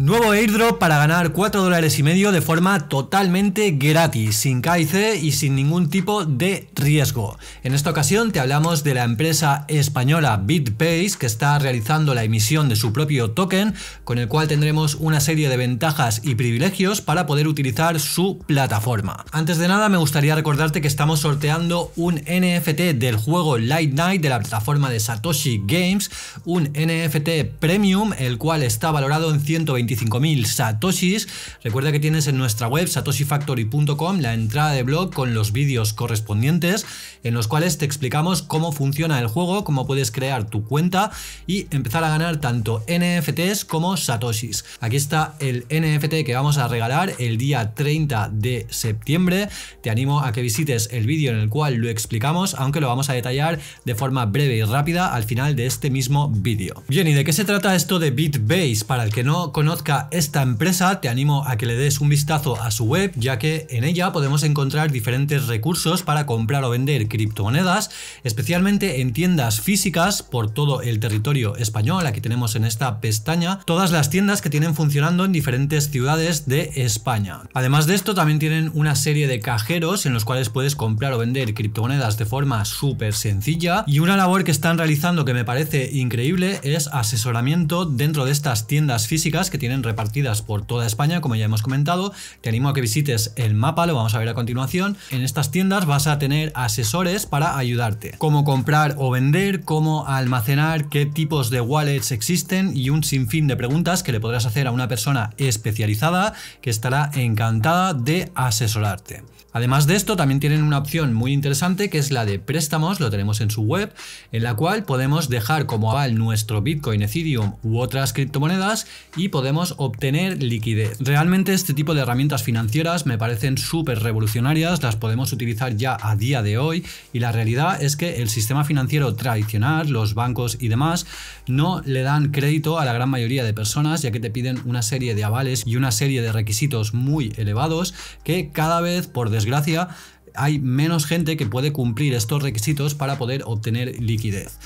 Nuevo airdrop para ganar 4 dólares y medio de forma totalmente gratis, sin K y sin ningún tipo de riesgo. En esta ocasión te hablamos de la empresa española BitPace que está realizando la emisión de su propio token con el cual tendremos una serie de ventajas y privilegios para poder utilizar su plataforma. Antes de nada me gustaría recordarte que estamos sorteando un NFT del juego Light Night de la plataforma de Satoshi Games, un NFT premium el cual está valorado en 120 25.000 satoshis. Recuerda que tienes en nuestra web satoshifactory.com la entrada de blog con los vídeos correspondientes en los cuales te explicamos cómo funciona el juego, cómo puedes crear tu cuenta y empezar a ganar tanto NFTs como satoshis. Aquí está el NFT que vamos a regalar el día 30 de septiembre. Te animo a que visites el vídeo en el cual lo explicamos, aunque lo vamos a detallar de forma breve y rápida al final de este mismo vídeo. Bien, ¿y de qué se trata esto de BitBase? Para el que no conoce esta empresa, te animo a que le des un vistazo a su web, ya que en ella podemos encontrar diferentes recursos para comprar o vender criptomonedas, especialmente en tiendas físicas por todo el territorio español. Aquí tenemos en esta pestaña todas las tiendas que tienen funcionando en diferentes ciudades de España. Además de esto, también tienen una serie de cajeros en los cuales puedes comprar o vender criptomonedas de forma súper sencilla. Y una labor que están realizando que me parece increíble es asesoramiento dentro de estas tiendas físicas que tienen repartidas por toda España, como ya hemos comentado. Te animo a que visites el mapa, lo vamos a ver a continuación. En estas tiendas vas a tener asesores para ayudarte. Cómo comprar o vender, cómo almacenar, qué tipos de wallets existen y un sinfín de preguntas que le podrás hacer a una persona especializada que estará encantada de asesorarte. Además de esto, también tienen una opción muy interesante que es la de préstamos, lo tenemos en su web, en la cual podemos dejar como aval nuestro Bitcoin, Ethereum u otras criptomonedas y podemos obtener liquidez. Realmente este tipo de herramientas financieras me parecen súper revolucionarias, las podemos utilizar ya a día de hoy y la realidad es que el sistema financiero tradicional, los bancos y demás, no le dan crédito a la gran mayoría de personas ya que te piden una serie de avales y una serie de requisitos muy elevados que cada vez por desgracia, hay menos gente que puede cumplir estos requisitos para poder obtener liquidez.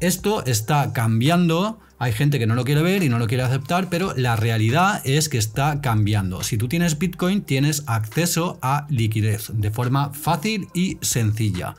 Esto está cambiando hay gente que no lo quiere ver y no lo quiere aceptar, pero la realidad es que está cambiando. Si tú tienes Bitcoin, tienes acceso a liquidez de forma fácil y sencilla.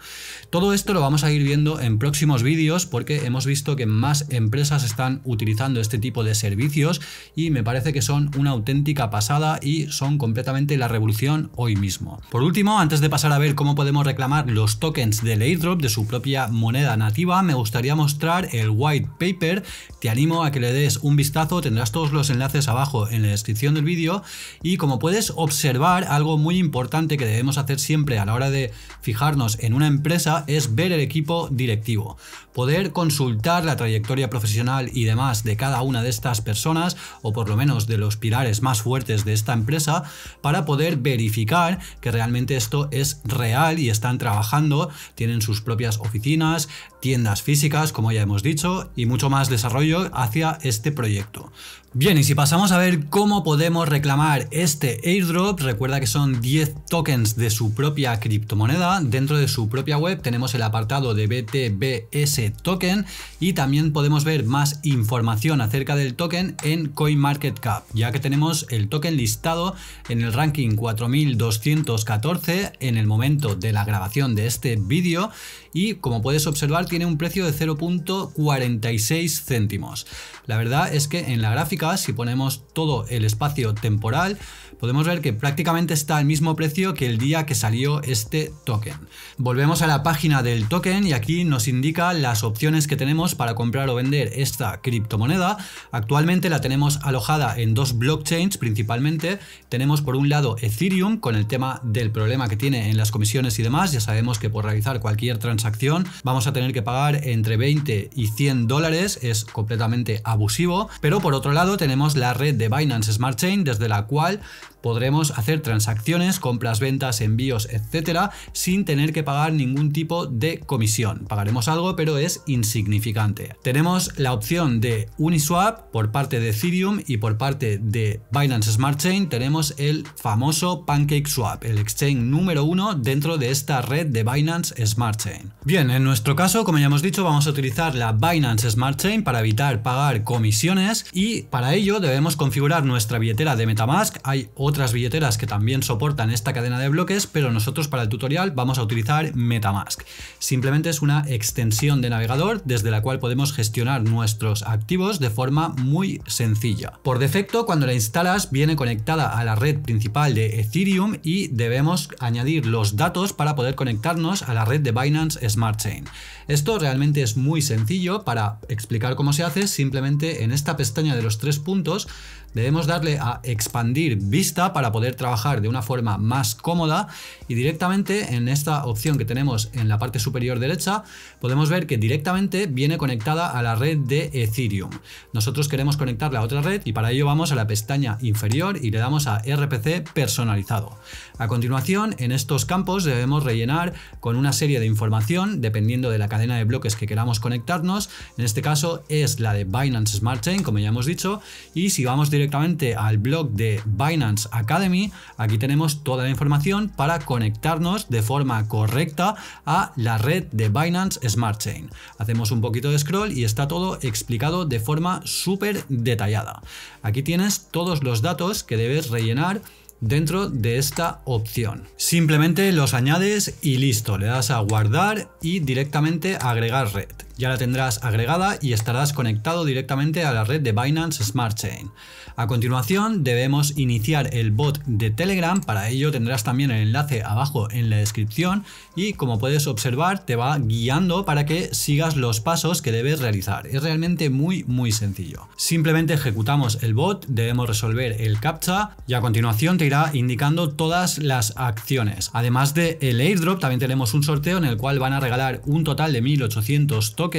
Todo esto lo vamos a ir viendo en próximos vídeos porque hemos visto que más empresas están utilizando este tipo de servicios y me parece que son una auténtica pasada y son completamente la revolución hoy mismo. Por último, antes de pasar a ver cómo podemos reclamar los tokens del airdrop de su propia moneda nativa, me gustaría mostrar el white paper. que animo a que le des un vistazo, tendrás todos los enlaces abajo en la descripción del vídeo y como puedes observar algo muy importante que debemos hacer siempre a la hora de fijarnos en una empresa es ver el equipo directivo, poder consultar la trayectoria profesional y demás de cada una de estas personas o por lo menos de los pilares más fuertes de esta empresa para poder verificar que realmente esto es real y están trabajando, tienen sus propias oficinas, tiendas físicas, como ya hemos dicho, y mucho más desarrollo hacia este proyecto. Bien, y si pasamos a ver cómo podemos reclamar este airdrop, recuerda que son 10 tokens de su propia criptomoneda. Dentro de su propia web tenemos el apartado de BTBS token y también podemos ver más información acerca del token en CoinMarketCap, ya que tenemos el token listado en el ranking 4214 en el momento de la grabación de este vídeo y como puedes observar tiene un precio de 0.46 céntimos. La verdad es que en la gráfica si ponemos todo el espacio temporal, podemos ver que prácticamente está al mismo precio que el día que salió este token. Volvemos a la página del token y aquí nos indica las opciones que tenemos para comprar o vender esta criptomoneda. Actualmente la tenemos alojada en dos blockchains principalmente. Tenemos por un lado Ethereum con el tema del problema que tiene en las comisiones y demás. Ya sabemos que por realizar cualquier transacción vamos a tener que pagar entre 20 y 100 dólares. Es completamente abusivo. Pero por otro lado tenemos la red de Binance Smart Chain desde la cual podremos hacer transacciones, compras, ventas, envíos, etcétera, sin tener que pagar ningún tipo de comisión. Pagaremos algo, pero es insignificante. Tenemos la opción de Uniswap por parte de Ethereum y por parte de Binance Smart Chain tenemos el famoso Pancake Swap, el exchange número uno dentro de esta red de Binance Smart Chain. Bien, en nuestro caso, como ya hemos dicho, vamos a utilizar la Binance Smart Chain para evitar pagar comisiones y para ello debemos configurar nuestra billetera de MetaMask. Hay otras billeteras que también soportan esta cadena de bloques, pero nosotros para el tutorial vamos a utilizar Metamask. Simplemente es una extensión de navegador desde la cual podemos gestionar nuestros activos de forma muy sencilla. Por defecto, cuando la instalas viene conectada a la red principal de Ethereum y debemos añadir los datos para poder conectarnos a la red de Binance Smart Chain. Esto realmente es muy sencillo para explicar cómo se hace, simplemente en esta pestaña de los tres puntos Debemos darle a expandir vista para poder trabajar de una forma más cómoda y directamente en esta opción que tenemos en la parte superior derecha podemos ver que directamente viene conectada a la red de Ethereum. Nosotros queremos conectarla a otra red y para ello vamos a la pestaña inferior y le damos a RPC personalizado. A continuación en estos campos debemos rellenar con una serie de información dependiendo de la cadena de bloques que queramos conectarnos. En este caso es la de Binance Smart Chain como ya hemos dicho y si vamos directamente directamente al blog de Binance Academy, aquí tenemos toda la información para conectarnos de forma correcta a la red de Binance Smart Chain. Hacemos un poquito de scroll y está todo explicado de forma súper detallada. Aquí tienes todos los datos que debes rellenar dentro de esta opción. Simplemente los añades y listo, le das a guardar y directamente agregar red. Ya la tendrás agregada y estarás conectado directamente a la red de Binance Smart Chain. A continuación debemos iniciar el bot de Telegram, para ello tendrás también el enlace abajo en la descripción y como puedes observar te va guiando para que sigas los pasos que debes realizar. Es realmente muy muy sencillo. Simplemente ejecutamos el bot, debemos resolver el captcha y a continuación te irá indicando todas las acciones. Además de el airdrop también tenemos un sorteo en el cual van a regalar un total de 1800 tokens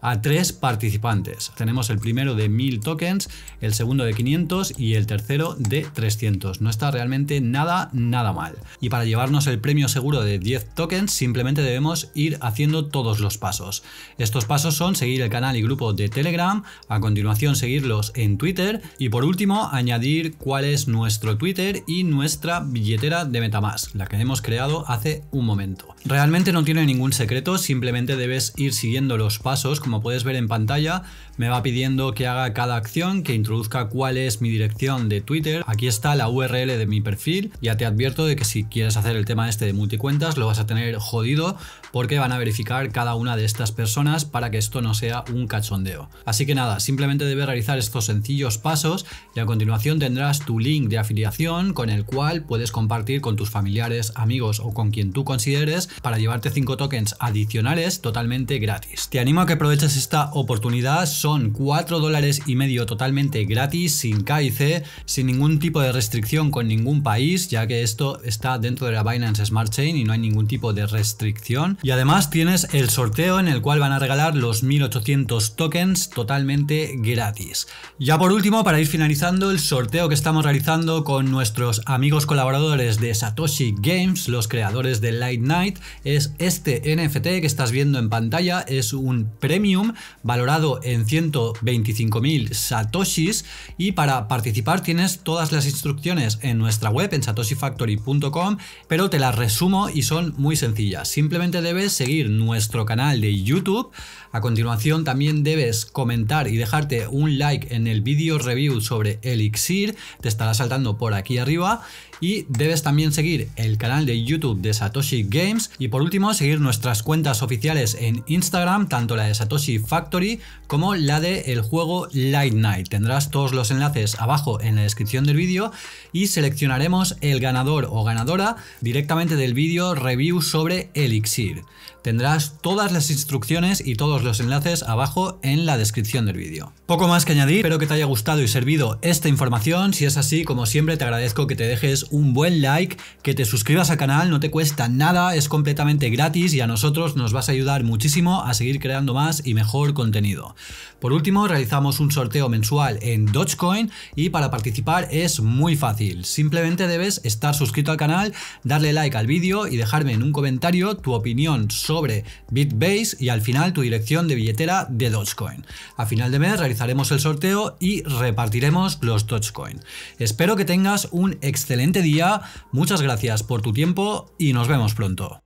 a tres participantes. Tenemos el primero de 1000 tokens, el segundo de 500 y el tercero de 300. No está realmente nada, nada mal. Y para llevarnos el premio seguro de 10 tokens, simplemente debemos ir haciendo todos los pasos. Estos pasos son seguir el canal y grupo de Telegram, a continuación seguirlos en Twitter y por último añadir cuál es nuestro Twitter y nuestra billetera de Metamask, la que hemos creado hace un momento. Realmente no tiene ningún secreto, simplemente debes ir siguiendo los pasos, como puedes ver en pantalla, me va pidiendo que haga cada acción, que introduzca cuál es mi dirección de Twitter. Aquí está la URL de mi perfil. Ya te advierto de que si quieres hacer el tema este de multicuentas lo vas a tener jodido porque van a verificar cada una de estas personas para que esto no sea un cachondeo. Así que nada, simplemente debes realizar estos sencillos pasos y a continuación tendrás tu link de afiliación con el cual puedes compartir con tus familiares, amigos o con quien tú consideres para llevarte 5 tokens adicionales totalmente gratis. Te animo a que aproveches esta oportunidad. Son 4 dólares y medio totalmente gratis, sin KIC, sin ningún tipo de restricción con ningún país, ya que esto está dentro de la Binance Smart Chain y no hay ningún tipo de restricción. Y además tienes el sorteo en el cual van a regalar los 1800 tokens totalmente gratis. Ya por último, para ir finalizando el sorteo que estamos realizando con nuestros amigos colaboradores de Satoshi Games, los creadores de Light Night, es este NFT que estás viendo en pantalla, es un premium valorado en 125.000 satoshis y para participar tienes todas las instrucciones en nuestra web en satoshifactory.com, pero te las resumo y son muy sencillas. Simplemente debes seguir nuestro canal de YouTube. A continuación también debes comentar y dejarte un like en el vídeo review sobre Elixir, te estará saltando por aquí arriba y debes también seguir el canal de YouTube de Satoshi Games y por último seguir nuestras cuentas oficiales en Instagram tanto la de Satoshi Factory como la del el juego Light Night. Tendrás todos los enlaces abajo en la descripción del vídeo y seleccionaremos el ganador o ganadora directamente del vídeo review sobre Elixir. Tendrás todas las instrucciones y todos los enlaces abajo en la descripción del vídeo. Poco más que añadir, espero que te haya gustado y servido esta información. Si es así, como siempre, te agradezco que te dejes un buen like, que te suscribas al canal, no te cuesta nada, es completamente gratis y a nosotros nos vas a ayudar muchísimo a seguir creando más y mejor contenido. Por último, realizamos un sorteo mensual en Dogecoin y para participar es muy fácil. Simplemente debes estar suscrito al canal, darle like al vídeo y dejarme en un comentario tu opinión sobre Bitbase y al final tu dirección de billetera de Dogecoin. A final de mes realizaremos el sorteo y repartiremos los Dogecoin. Espero que tengas un excelente día, muchas gracias por tu tiempo y nos vemos pronto.